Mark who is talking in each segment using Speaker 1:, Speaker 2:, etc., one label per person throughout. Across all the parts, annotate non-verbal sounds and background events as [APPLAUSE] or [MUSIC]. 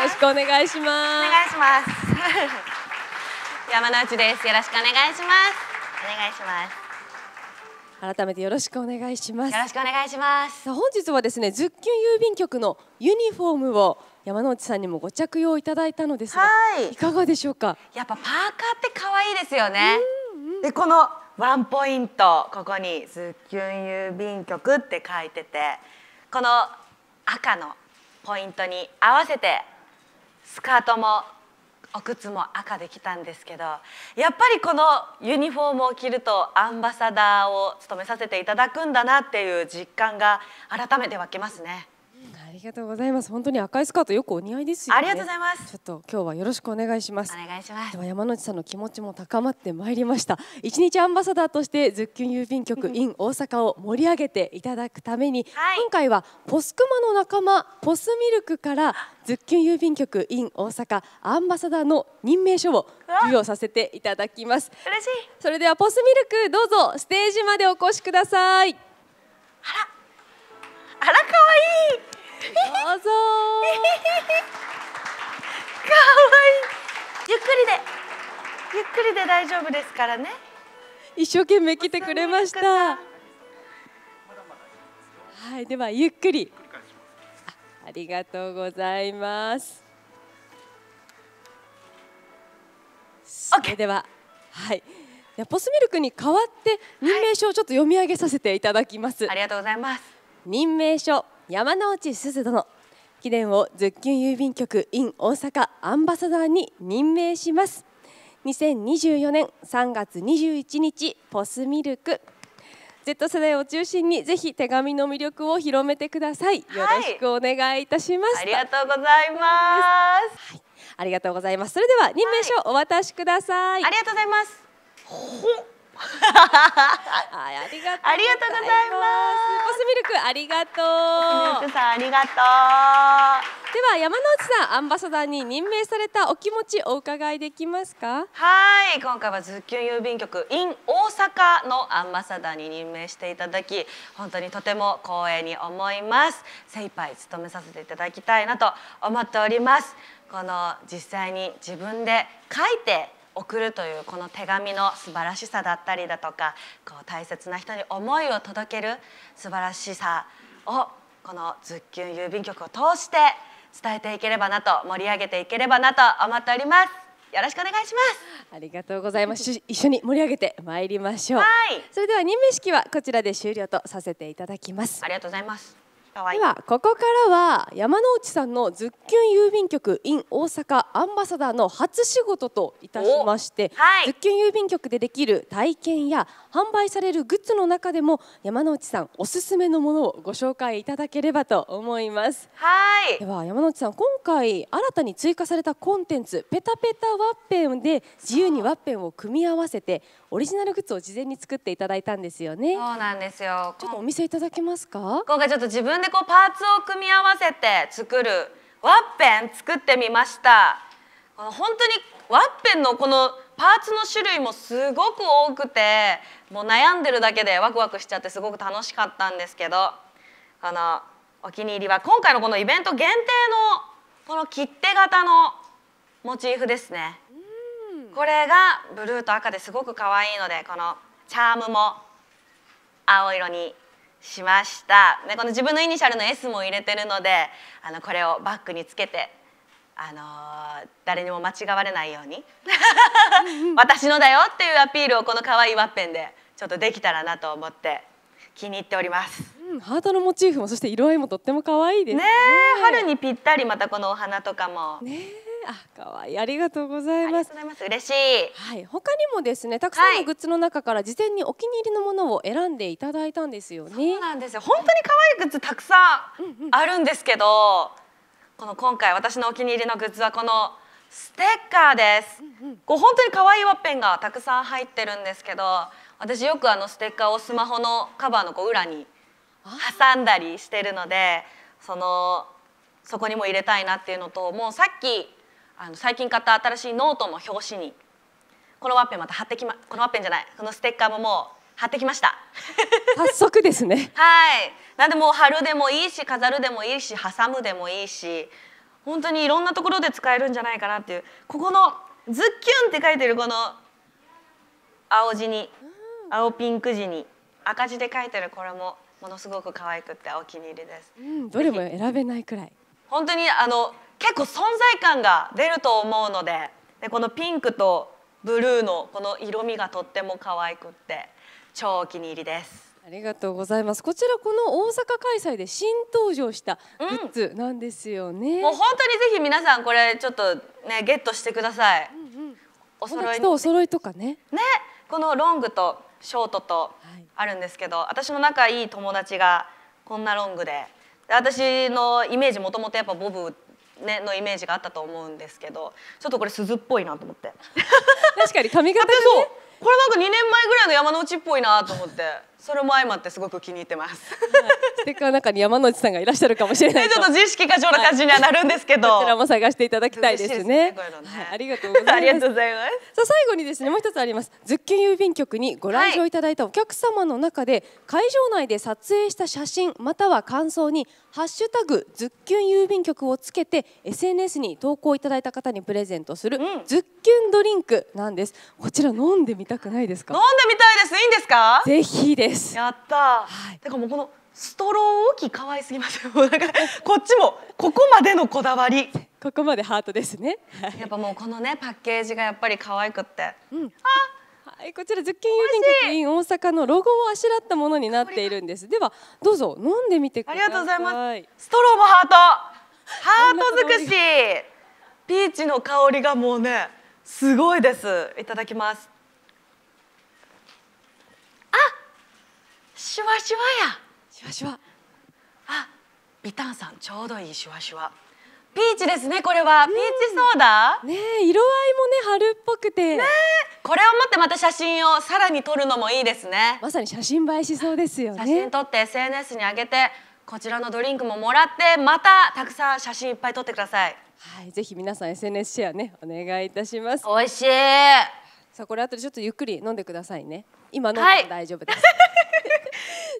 Speaker 1: よろしくお願いします。お願いします。山内です。よろしくお願いします。お願いしま
Speaker 2: す。改めてよろしくお願いしますよろしくお願いします本日はですねズッキュン郵便局のユニフォームを山内さんにもご着用いただいたのですが、はい、いかがでしょうかやっぱパーカー
Speaker 1: って可愛いですよねでこのワンポイントここにズッキュン郵便局って書いててこの赤のポイントに合わせてスカートもお靴も赤で着たんですけどやっぱりこのユニフォームを着るとアンバサダーを務めさせていただくんだなっていう実感が改めて湧きますね。
Speaker 2: ありがとうございます。本当に赤いスカートよくお似合いですよ、ね、ありがとうございます。ちょっと今日はよろしくお願いします。お願いします。では山之内さんの気持ちも高まってまいりました。一日アンバサダーとしてズッキュン郵便局 in 大阪を盛り上げていただくために、はい、今回はポスクマの仲間ポスミルクからズッキュン郵便局 in 大阪アンバサダーの任命書を授与させていただきます。嬉しい。それではポスミルクどうぞステージまでお越しください。あ
Speaker 1: ら、あら可愛いい。どうぞ [LAUGHS] かわいいゆっくりでゆっくりで大丈夫ですからね一生懸命来てくれましたは
Speaker 2: いではゆっくりありがとうございますそれでははいポスミルクに代わって任命書をちょっと読み上げさせていただきます、はい、ありがとうございます任命書山内すず殿記念をズッキュン郵便局 in 大阪アンバサダーに任命します2024年3月21日ポスミルク Z 世代を中心にぜひ手紙の魅力を広めてください、よろしくお願いいたしますありがとうございます、はい、ありがとうございますそれでは任命書をお渡しください、はい、ありがとうございま
Speaker 1: すほはい、ありがとう。ありがとうございます。コスミルク、ありがとう。ミルクさん、ありがとう。では、山之内さん、アンバサダーに任命されたお気持ち、お伺いできますか。はい、今回はズッキュン郵便局イン大阪のアンバサダーに任命していただき。本当にとても光栄に思います。精一杯務めさせていただきたいなと思っております。この実際に自分で書いて送るというこの手紙の素晴らしさだったりだとかこう大切な人に思いを届ける素晴らしさをこのズッキュン郵便局を通して伝えていければなと盛り上げていければなと思っております。よろしくお願いしますありがとうご
Speaker 2: ざいます一緒に盛り上げてまいりましょう、はい、それでは任命式はこちらで終了とさせていた
Speaker 1: だきますありがとうございます
Speaker 2: ではここからは山之内さんのズッキュン郵便局 in 大阪アンバサダーの初仕事といたしまして、はい、ズッキュン郵便局でできる体験や販売されるグッズの中でも山之内さんおすすめのものをご紹介いただければと思いますはいでは山内さん今回新たに追加されたコンテンツペタペタワッペンで自由にワッペンを組み合わせてオリジナルグッズを事前に作っていただいたんですよねそうなんですよちょっとお見せいた
Speaker 1: だけますか今回ちょっと自分でこうパーツを組み合わせて作るワッペン作ってみました本当にワッペンのこのパーツの種類もすごく多くてもう悩んでるだけでワクワクしちゃってすごく楽しかったんですけどこのお気に入りは今回のこのイベント限定のこの切手型のモチーフですねこれがブルーと赤ですごく可愛いのでこのチャームも青色にしました、ね、この自分のイニシャルの S も入れてるのであのこれをバッグにつけて、あのー、誰にも間違われないように私のだよっていうアピールをこの可愛いワッペンでちょっとできたらなと思って気に入っております、ハートのモチーフもそして色合いもとっても可愛いですね春にぴったりまたこのお花とかも。ねあ、
Speaker 2: 可愛いありがとうございます。ます嬉しい。はい、他にもですね、たくさんのグッズの中から事前にお気に入りのものを選んでいただいたんですよね。そうなん
Speaker 1: ですよ。本当に可愛いグッズたくさんあるんですけど、うんうん、この今回私のお気に入りのグッズはこのステッカーです。んこう本当に可愛いワッペンがたくさん入ってるんですけど、私よくあのステッカーをスマホのカバーのこう裏に挟んだりしてるので、そのそこにも入れたいなっていうのともうさっきあの最近買った新しいノートの表紙にこのワッペンまた貼ってきまこのワッペンじゃないこのステッカーももう貼ってきました
Speaker 2: 早速ですね
Speaker 1: [LAUGHS] はいなんでもう貼るでもいいし飾るでもいいし挟むでもいいし本当にいろんなところで使えるんじゃないかなっていうここの「ズッキュン」って書いてるこの青地に青ピンク地に赤字で書いてるこれもものすごく可愛くてお気に入りです、うん、どれも選べないくらい本当にあの結構存在感が出ると思うのででこのピンクとブルーのこの色味がとっても可愛くって超お気に入りです。
Speaker 2: ありがとうございます。こちらこの大阪開催で新登場したグッズなんですよね。うん、もう本当にぜ
Speaker 1: ひ皆さんこれちょっとねゲットしてください。うんうん、お揃いとお
Speaker 2: 揃いとかね。ね、
Speaker 1: このロングとショートとあるんですけど、はい、私の仲いい友達がこんなロングで。私のイメージもともとやっぱボブね、のイメージがあったと思うんですけどちょっとこれ鈴っぽいなと思って確かに髪型が、ね、[LAUGHS] これなんか2年前ぐらいの山之内っぽいなと思ってそれも相まってすごく気に入ってます、
Speaker 2: はい、中に山内さんがいらっしゃるかもしれないちょっと自意識過剰な感じにはなるんですけど、はい、こちらも探していただきたいですね、はい、ありがとうございますさあ最後にですねもう一つありますズッキュン郵便局にご来場いただいたお客様の中で、会場内で撮影した写真または感想にハッシュタグズッキュン郵便局をつけて SNS に投稿いただいた方にプレゼントする、うん、ズッキュンドリンクなんですこちら飲んでみたくないですか飲んでみた
Speaker 1: いですいいんですかぜひですですやった、はい、だからもうこのストロー置き可愛すぎますよ [LAUGHS] かこっちもここまでのこだわりここまでハートですね、やっぱもうこのねパッケージがやっぱり可愛くって、うん、
Speaker 2: あはい、こちらズッキン郵便局ーン大阪のロゴをあしらったものになっているんです。では
Speaker 1: どうぞ飲んでみてください。ありがとうございます。ストローもハート、ハート尽くし、ピーチの香りがもうねすごいです。いただきます。シュワシュワやシュワシュワあビタンさんちょうどいいシュワシュワピーチですねこれはピーチソーダ、うん、ね色合いもね春っぽくてねこれを持ってまた写真をさらに撮るのもいいですねまさに写真映えしそうですよね写真撮って SNS に上げてこちらのドリンクももらってまたたくさん写真いっぱい撮ってください
Speaker 2: はいぜひ皆さん SNS シェアねお願いいたします美味しいさあこれ後でちょっとゆっくり飲んでくださいね今飲んで大丈夫です、は [LAUGHS] い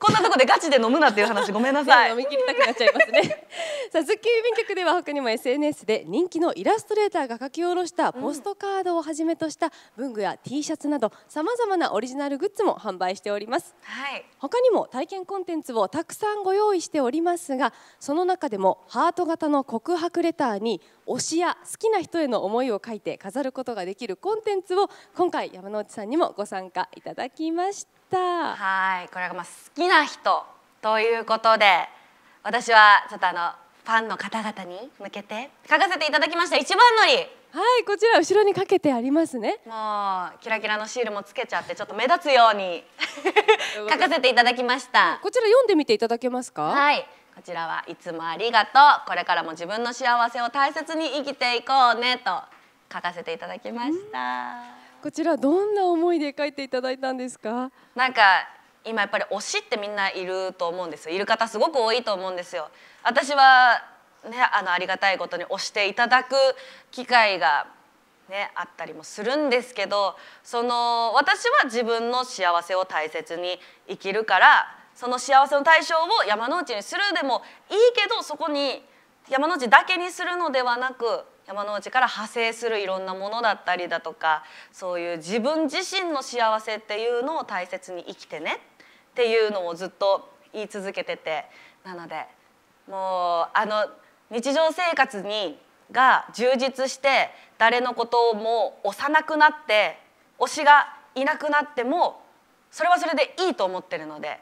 Speaker 2: こんなとこでガチで飲むなっていう話ごめんなさい。[LAUGHS] 飲み切りたくなっちゃいますね。[LAUGHS] さあ、ズッキ郵便局では他にも SNS で人気のイラストレーターが書き下ろしたポストカードをはじめとした文具や T シャツなどさまざまなオリジナルグッズも販売しております。はい。他にも体験コンテンツをたくさんご用意しておりますが、その中でもハート型の告白レターに推しや好きな人への思いを書いて飾ることができるコンテンツを今回山内さ
Speaker 1: んにもご参加いただきました。したはいこれがまあ好きな人ということで私はちょっとあのファンの方々に向けて書かせていただきました一番乗りはいこちら後ろにかけてありますねもうキラキラのシールもつけちゃってちょっと目立つように
Speaker 2: [LAUGHS] 書かせていただきましたこちら読んでみていただけますかは
Speaker 1: いこちらはいつもありがとうこれからも自分の幸せを大切に生きていこうねと書かせていただきました、こちらどんな思いで書いていただいたんですかなんか今やっぱり推しってみんないると思うんですよいる方すごく多いと思うんですよ私はねあのありがたいことに推していただく機会がね、あったりもするんですけどその私は自分の幸せを大切に生きるからその幸せの対象を山之内にするでもいいけどそこに山之内だけにするのではなく山之内から派生するいろんなものだったりだとかそういう自分自身の幸せっていうのを大切に生きてねっていうのをずっと言い続けててなのでもうあの日常生活にが充実して誰のことをもう幼くなって推しがいなくなってもそれはそれでいいと思ってるので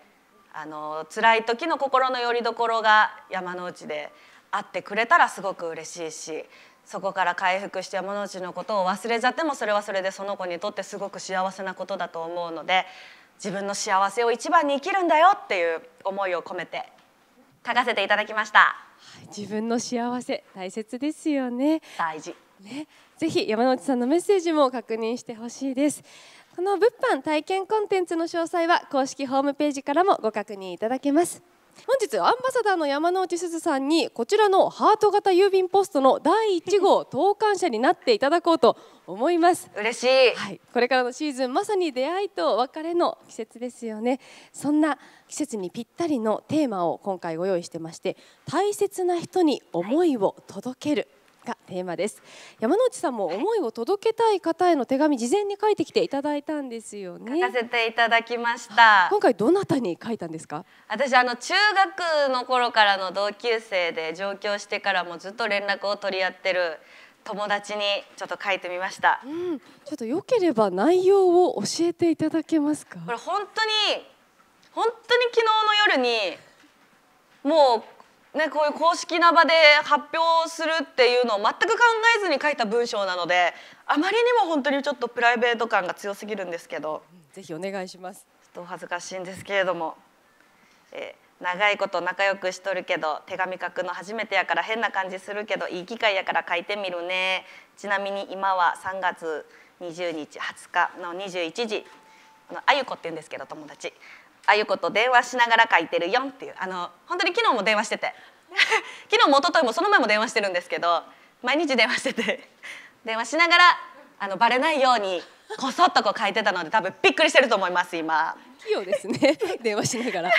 Speaker 1: あの辛い時の心の拠り所が山之内であってくれたらすごく嬉しいしそこから回復して山之内のことを忘れちゃってもそれはそれでその子にとってすごく幸せなことだと思うので自分の幸せを一番に生きるんだよっていう思いを込めて書かせていただきました、は
Speaker 2: い、自分の幸せ大切ですよね大事ね、ぜひ山内さんのメッセージも確認してほしいですこの物販体験コンテンツの詳細は公式ホームページからもご確認いただけます本日アンバサダーの山之内すずさんにこちらのハート型郵便ポストの第1号投函者になっていただこうと思います嬉しい、はい、これからのシーズンまさに出会いと別れの季節ですよねそんな季節にぴったりのテーマを今回ご用意してまして大切な人に思いを届ける、はいがテーマです山内さんも思いを届けたい方への手紙事前に書いてきていただいた
Speaker 1: んですよね書かせていただきました今
Speaker 2: 回どなたに書いたんですか
Speaker 1: 私あの中学の頃からの同級生で上京してからもずっと連絡を取り合ってる友達にちょっと書いてみました、うん、
Speaker 2: ちょっと良ければ内容を
Speaker 1: 教えていただけますかこれ本当に本当に昨日の夜にもうね、こういう公式な場で発表するっていうのを全く考えずに書いた文章なのであまりにも本当にちょっとプライベート感が強すぎるんですけど、ぜひお願いしますちょっとお恥ずかしいんですけれども、えー、長いこと仲良くしとるけど手紙書くの初めてやから変な感じするけどいい機会やから書いてみるねちなみに今は3月20日20日の21時あゆ子って言うんですけど友達あゆこと電話しながら書いてるよっていうあの本当に昨日も電話してて [LAUGHS] 昨日も一昨日もその前も電話してるんですけど毎日電話してて [LAUGHS] 電話しながらあのバレないようにこそっとこう書いてたので多分びっくりしてると思います今器用ですね [LAUGHS] 電話しながら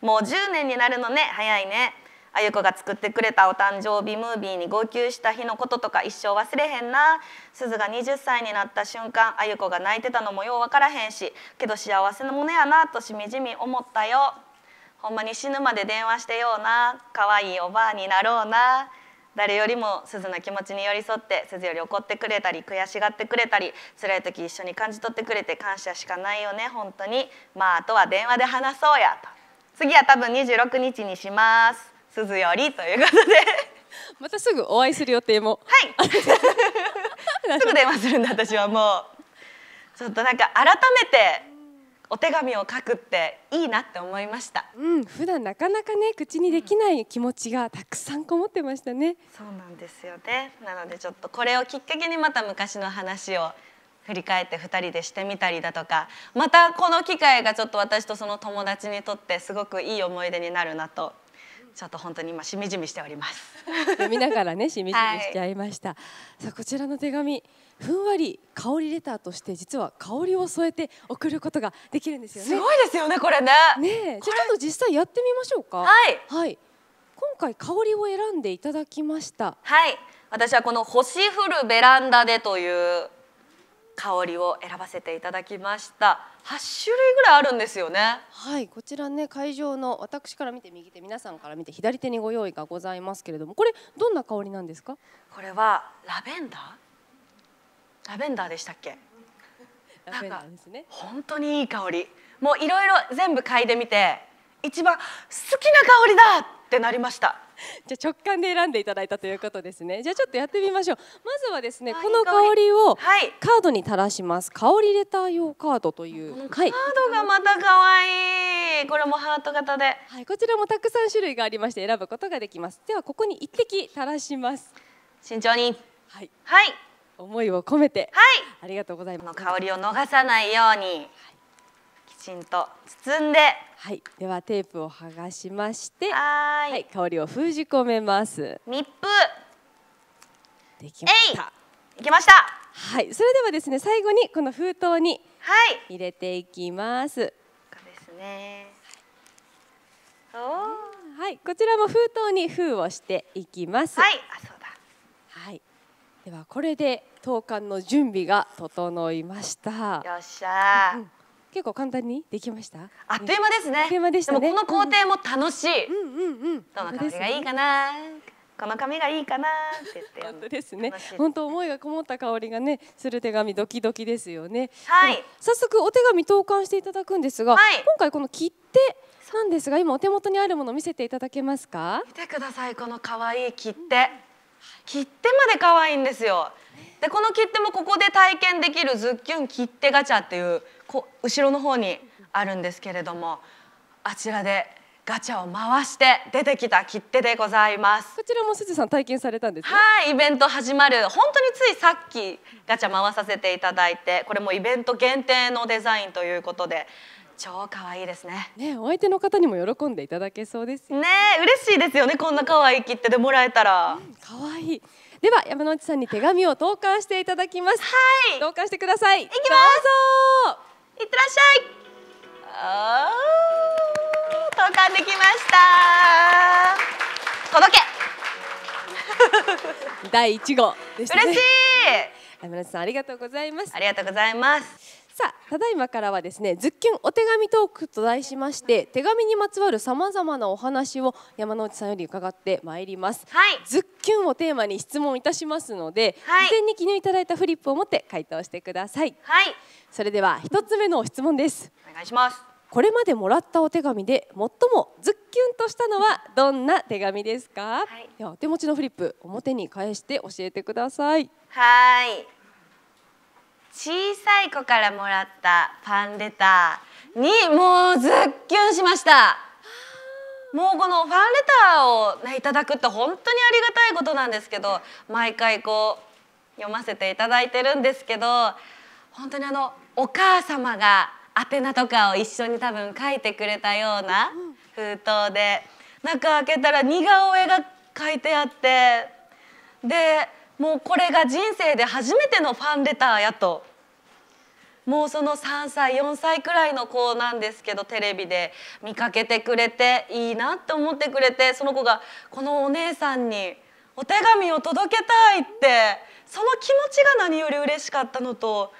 Speaker 1: もう10年になるのね早いねあゆ子が作ってくれたお誕生日ムービーに号泣した日のこととか一生忘れへんな鈴が20歳になった瞬間あゆ子が泣いてたのもよう分からへんしけど幸せなものやなとしみじみ思ったよほんまに死ぬまで電話してようなかわいいおばあになろうな誰よりも鈴の気持ちに寄り添って鈴より怒ってくれたり悔しがってくれたり辛い時一緒に感じ取ってくれて感謝しかないよね本当にまああとは電話で話そうやと次は多分26日にします鈴よりということでまたすぐお会いする予定もはい [LAUGHS] すぐ電話するんだ私はもうちょっとなんか改めてお手紙を書くっていいなって思いましたうん
Speaker 2: 普段なかなかね口にできない気持ちがたくさんこもってましたね
Speaker 1: そうなんですよねなのでちょっとこれをきっかけにまた昔の話を振り返って2人でしてみたりだとかまたこの機会がちょっと私とその友達にとってすごくいい思い出になるなとちょっと本当に今しみじみしております。
Speaker 2: 読みながらね [LAUGHS] しみじみしちゃいました。はい、さあこちらの手紙ふんわり香りレターとして実は香りを添えて送ることができるんですよね。すごいですよねこれね。ねじゃちょっと実際やってみましょうか。はい。はい。今回香りを選んでいただきました。
Speaker 1: はい。私はこの星降るベランダでという香りを選ばせていただきました8種類ぐらいあるんですよね
Speaker 2: はいこちらね会場の私から見て右手皆さんから見て左手にご用意がございますけれどもこれどんな香りなんですか
Speaker 1: これはラベンダーラベンダーでしたっけ
Speaker 2: ラベンダーですね
Speaker 1: 本当にいい香りもういろいろ全部嗅いでみて一番好
Speaker 2: きな香りだってなりました。じゃ直感で選んでいただいたということですね。じゃちょっとやってみましょう。
Speaker 1: まずはですね、この香りをカ
Speaker 2: ードに垂らします。香りレター用カードという。は
Speaker 1: い、カードがまた可愛い。これもハート型で。
Speaker 2: はい、こちらもたくさん種類がありまして選ぶことができます。ではここに一滴垂らします。
Speaker 1: 慎重に。はい。はい。思いを込めて。はい。ありがとうございます。香りを逃さないように。はいちんと包んではいではテープを剥
Speaker 2: がしましてはい香りを封じ込めます密封
Speaker 1: できましたいけました
Speaker 2: はいそれではですね最後にこの封筒にはい。入れていきます、はい、ですね
Speaker 1: は
Speaker 2: い、こちらも封筒に封をしていきます。はい、あ、そうだ。はい。ではこれで投函の準備が整いました。よ
Speaker 1: っしゃー。結構簡単にできましたあっという間ですねあっという間でした、ね、でもこの工程も楽しい、うん、うんうんどの髪がいいかな、ね、この髪がいいかなって言って本当ですね本
Speaker 2: 当思いがこもった香りがねする手紙ドキドキですよねはい早速お手紙投函していただくんですが、はい、今回この切手なんですが今お手元にあるものを見せていただけますか見て
Speaker 1: くださいこの可愛い切手、切手まで可愛いんですよでこの切手もここで体験できるズッキュン切手ガチャっていう後ろの方にあるんですけれどもあちらでガチャを回して出てきた切手でございますこちらもすずさん体験されたんです、ね、はいイベント始まる本当についさっきガチャ回させていただいてこれもイベント限定のデザインということで超可愛いですね
Speaker 2: ねお相手の方にも喜んでいただけそうですね嬉しいですよねこんな可愛い切手でもらえたら、うん、
Speaker 1: 可愛い
Speaker 2: では山之内さんに手紙を投函していただきますはい投函してくださいいきます
Speaker 1: どうぞいってらっしゃい投函できま
Speaker 2: した届け第一号、ね、嬉しい村瀬さんありが
Speaker 1: とうございますありがとうございます
Speaker 2: さあただいまからはですね「ズッキュンお手紙トーク」と題しまして手紙にまつわるさまざまなお話を山之内さんより伺ってまいります、はいズッキュンをテーマに質問いたしますので、はい事前に記入いただいたフリップを持って回答してくださいはいそれでは一つ目の質問ですお願いしますこれまでもらったお手紙で最もズッ
Speaker 1: キュンとしたのは
Speaker 2: どんな手紙ですか、はいではお手持ちのフリップ表に返して教えてください
Speaker 1: はい小さい子からもらったファンレターにもうズッキュンしましたもうこのファンレターをいただくって本当にありがたいことなんですけど毎回こう読ませていただいてるんですけど本当にあのお母様が宛名とかを一緒に多分書いてくれたような封筒で中開けたら似顔絵が書いてあってでもうこれが人生で初めてのファンレターやともうその3歳4歳くらいの子なんですけどテレビで見かけてくれていいなって思ってくれてその子がこのお姉さんにお手紙を届けたいってその気持ちが何より嬉しかったのと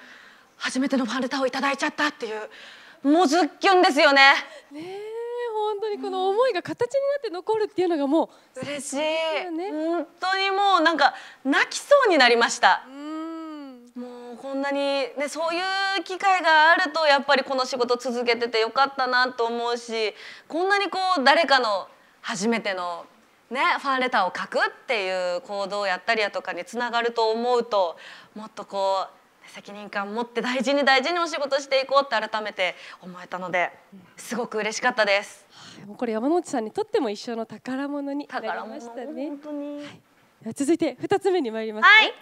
Speaker 1: 初めてのファンレターを頂いちゃったっていうもうずっきゅんですよねね本当にこの思いが形になって残るっていうのがもう嬉しい、ね、本当にもうなんか泣きそうになりました。もうこんなにねそういう機会があるとやっぱりこの仕事続けててよかったなと思うしこんなにこう誰かの初めてのね、ファンレターを書くっていう行動をやったりやとかにつながると思うともっとこう責任感持って大事に大事にお仕事していこうって改めて思えたのですごく嬉しかったです。
Speaker 2: もうこれ山本内さんにとっても一生の宝物になりましたね。はい、続いて二つ目に参ります、ねはい、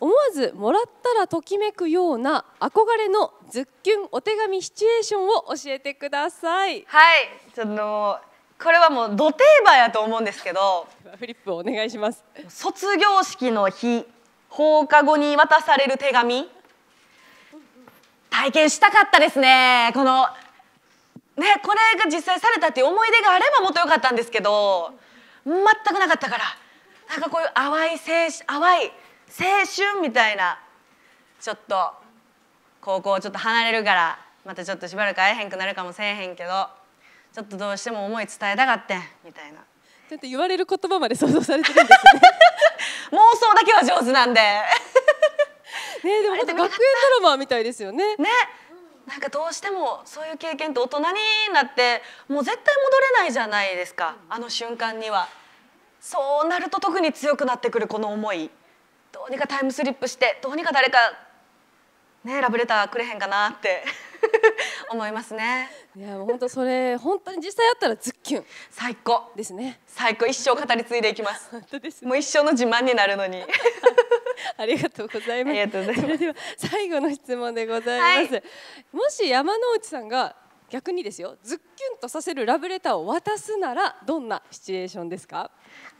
Speaker 2: 思わずもらったらときめくような憧れのズッキュンお手紙シチュエーションを教えてください。はい、ちょっと
Speaker 1: これはもうド定番やと思うんですけど。
Speaker 2: フリップお願いします。
Speaker 1: 卒業式の日、放課後に渡される手紙。体験したかったですね。このね、これが実際されたっていう思い出があればもっと良かったんですけど全くなかったからなんかこういう淡い青淡い青春みたいなちょっと高校ちょっと離れるからまたちょっとしばらく会えへんくなるかもせえへんけどちょっとどうしても思い伝えたがってみたいな。
Speaker 2: ちょっと言われる言葉まで想像されてるんですね [LAUGHS] 妄
Speaker 1: 想だけは上手なんでねでも学園ドラマみたいですよね。ねなんかどうしてもそういう経験って大人になってもう絶対戻れないじゃないですかあの瞬間には。そうなると特に強くなってくるこの思いどうにかタイムスリップしてどうにか誰か、ね、ラブレターくれへんかなって [LAUGHS] 思いますねいやもう本当それ本当に実際あったらズッキュン最高ですね最高一生語り継いでいきます [LAUGHS] 本当です、ね、もう一生の自慢になるのにありがとうございます。それでは最後の質問でございます。
Speaker 2: はい、もし山之内さんが逆にですよ、ズッキュンとさせるラブレターを渡すならどんなシチュエーションですか？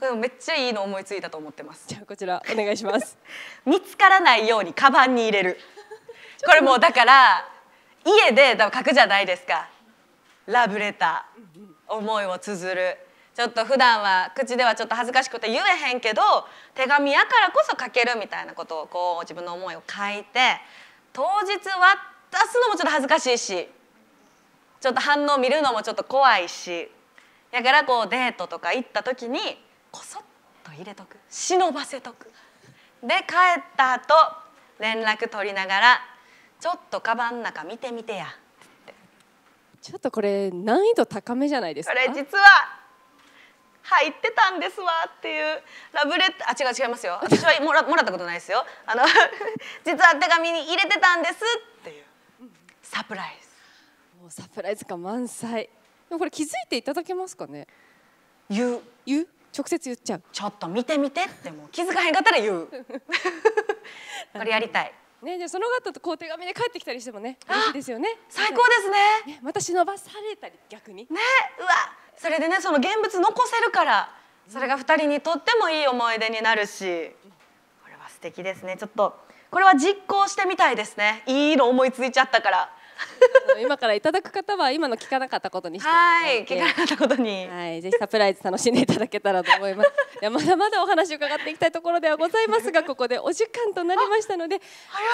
Speaker 2: これめっちゃいいの思いついたと思ってます。じゃあこちら
Speaker 1: お願いします。[LAUGHS] 見つからないようにカバンに入れる。[LAUGHS] これもうだから家で多分書くじゃないですか。ラブレター、思いを綴る。ちょっと普段は口ではちょっと恥ずかしくて言えへんけど手紙やからこそ書けるみたいなことをこう自分の思いを書いて当日渡すのもちょっと恥ずかしいしちょっと反応見るのもちょっと怖いしやからこうデートとか行った時にこそっと入れとく忍ばせとく。で帰った後連絡取りながら「ちょっとカバンの中見てみてや」って
Speaker 2: ちょっとこれ難易度高めじゃないですかこれ
Speaker 1: 実は入ってたんですわっていうラブレタあ違う違いますよ私はもらもらったことないですよあの [LAUGHS] 実は手紙に入れてたんですっていうサプライズもうサプライズ感
Speaker 2: 満載これ気づいていただけますかね言う言う直接言っちゃうちょっと見てみてってもう気づかへんかったら言う [LAUGHS] これやりたいね、じゃその方とこう手紙で帰ってきたりしてもねいいですよね最高ですね、ね、また忍ばされたり逆にねうわそれでねその現物残せる
Speaker 1: からそれが2人にとってもいい思い出になるしこれは素敵ですねちょっとこれは実行してみたいですねいい色思いついちゃったから [LAUGHS] 今からいただく方は今の聞かなかったことにしてはい聞かなかったこと
Speaker 2: にはいぜひサプライズ楽しんでいただけたらと思います [LAUGHS] いやまだまだお話を伺っていきたいところではございますが [LAUGHS] ここでお時間となりましたので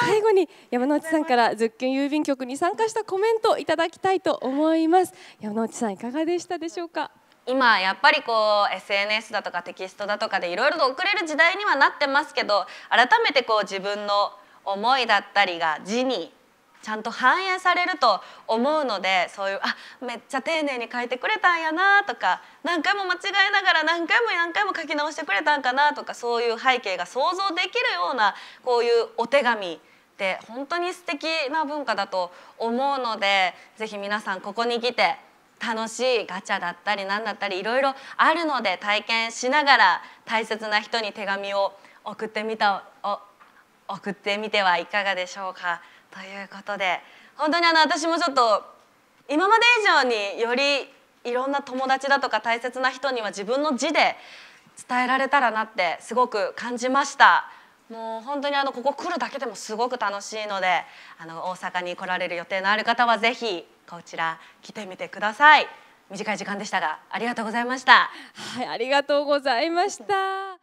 Speaker 2: 最後に山内さんからズッキュン郵便局に参加したコメントをいただきたいと思います山内さんいかがでしたでしょうか
Speaker 1: 今やっぱりこう SNS だとかテキストだとかでいろいろと送れる時代にはなってますけど改めてこう自分の思いだったりが字にちゃんと反映されると思うのでそういうあめっちゃ丁寧に書いてくれたんやなとか何回も間違えながら何回も何回も書き直してくれたんかなとかそういう背景が想像できるようなこういうお手紙って本当に素敵な文化だと思うので是非皆さんここに来て楽しいガチャだったり何だったりいろいろあるので体験しながら大切な人に手紙を送ってみた送ってみてはいかがでしょうか。ということで本当にあの私もちょっと今まで以上によりいろんな友達だとか大切な人には自分の字で伝えられたらなってすごく感じましたもう本当にあのここ来るだけでもすごく楽しいのであの大阪に来られる予定のある方はぜひこちら来てみてください短い時間でしたがありがとうございましたはいありがとうございました